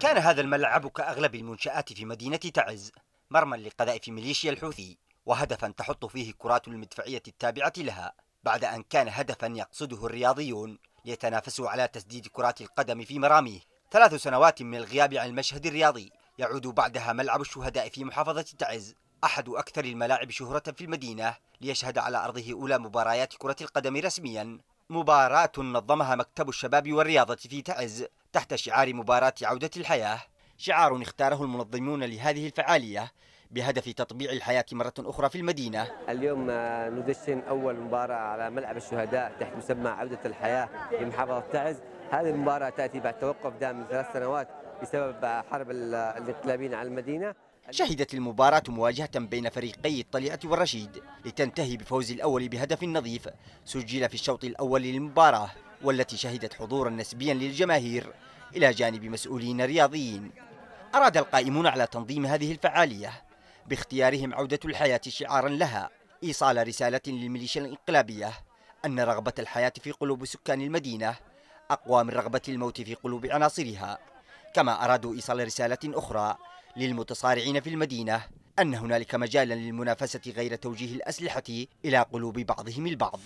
كان هذا الملعب كأغلب المنشآت في مدينة تعز مرمى لقذائف ميليشيا الحوثي وهدفا تحط فيه كرات المدفعية التابعة لها بعد أن كان هدفا يقصده الرياضيون ليتنافسوا على تسديد كرات القدم في مراميه ثلاث سنوات من الغياب عن المشهد الرياضي يعود بعدها ملعب الشهداء في محافظة تعز أحد أكثر الملاعب شهرة في المدينة ليشهد على أرضه أولى مباريات كرة القدم رسميا مباراة نظمها مكتب الشباب والرياضة في تعز تحت شعار مباراة عودة الحياة شعار اختاره المنظمون لهذه الفعالية بهدف تطبيع الحياة مرة أخرى في المدينة اليوم آه، ندشن أول مباراة على ملعب الشهداء تحت مسمى عودة الحياة في محافظة تعز هذه المباراة تأتي بعد توقف دام ثلاث سنوات بسبب آه، حرب الانقلابيين على المدينة شهدت المباراة مواجهة بين فريقي الطليعة والرشيد لتنتهي بفوز الأول بهدف نظيف سجل في الشوط الأول للمباراة والتي شهدت حضورا نسبيا للجماهير إلى جانب مسؤولين رياضيين أراد القائمون على تنظيم هذه الفعالية باختيارهم عودة الحياة شعارا لها إيصال رسالة للميليشيا الإنقلابية أن رغبة الحياة في قلوب سكان المدينة أقوى من رغبة الموت في قلوب عناصرها كما أرادوا إيصال رسالة أخرى للمتصارعين في المدينة أن هنالك مجالا للمنافسة غير توجيه الأسلحة إلى قلوب بعضهم البعض